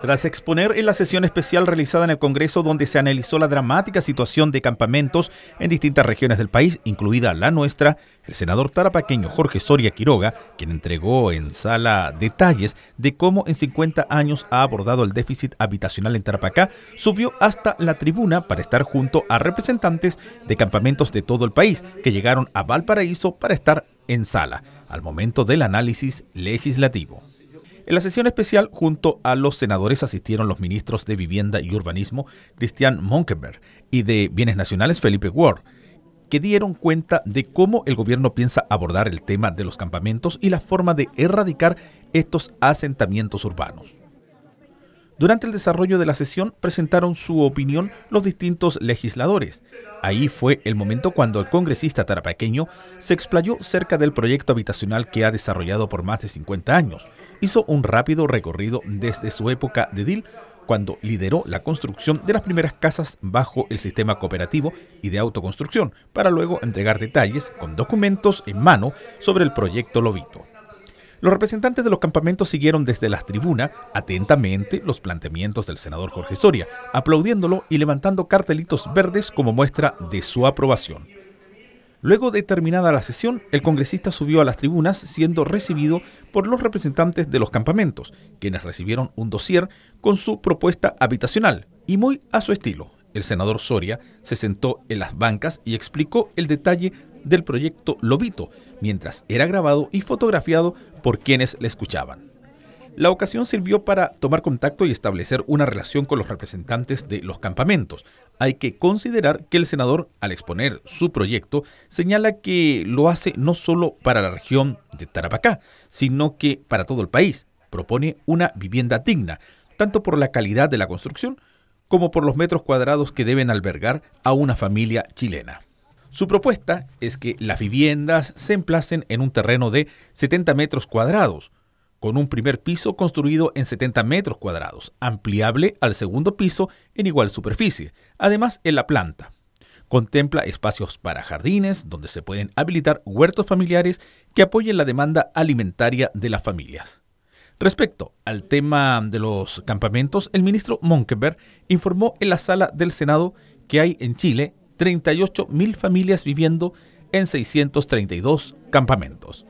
Tras exponer en la sesión especial realizada en el Congreso donde se analizó la dramática situación de campamentos en distintas regiones del país, incluida la nuestra, el senador tarapaqueño Jorge Soria Quiroga, quien entregó en sala detalles de cómo en 50 años ha abordado el déficit habitacional en Tarapacá, subió hasta la tribuna para estar junto a representantes de campamentos de todo el país que llegaron a Valparaíso para estar en sala al momento del análisis legislativo. En la sesión especial, junto a los senadores, asistieron los ministros de Vivienda y Urbanismo, Christian Monkenberg, y de Bienes Nacionales, Felipe Ward, que dieron cuenta de cómo el gobierno piensa abordar el tema de los campamentos y la forma de erradicar estos asentamientos urbanos. Durante el desarrollo de la sesión presentaron su opinión los distintos legisladores. Ahí fue el momento cuando el congresista tarapaqueño se explayó cerca del proyecto habitacional que ha desarrollado por más de 50 años. Hizo un rápido recorrido desde su época de DIL cuando lideró la construcción de las primeras casas bajo el sistema cooperativo y de autoconstrucción, para luego entregar detalles con documentos en mano sobre el proyecto Lobito. Los representantes de los campamentos siguieron desde las tribunas atentamente los planteamientos del senador Jorge Soria, aplaudiéndolo y levantando cartelitos verdes como muestra de su aprobación. Luego de terminada la sesión, el congresista subió a las tribunas siendo recibido por los representantes de los campamentos, quienes recibieron un dossier con su propuesta habitacional y muy a su estilo. El senador Soria se sentó en las bancas y explicó el detalle del proyecto Lobito, mientras era grabado y fotografiado por quienes le escuchaban. La ocasión sirvió para tomar contacto y establecer una relación con los representantes de los campamentos. Hay que considerar que el senador, al exponer su proyecto, señala que lo hace no solo para la región de Tarapacá, sino que para todo el país. Propone una vivienda digna, tanto por la calidad de la construcción como por los metros cuadrados que deben albergar a una familia chilena. Su propuesta es que las viviendas se emplacen en un terreno de 70 metros cuadrados, con un primer piso construido en 70 metros cuadrados, ampliable al segundo piso en igual superficie, además en la planta. Contempla espacios para jardines, donde se pueden habilitar huertos familiares que apoyen la demanda alimentaria de las familias. Respecto al tema de los campamentos, el ministro Monkenberg informó en la sala del Senado que hay en Chile 38 mil familias viviendo en 632 campamentos.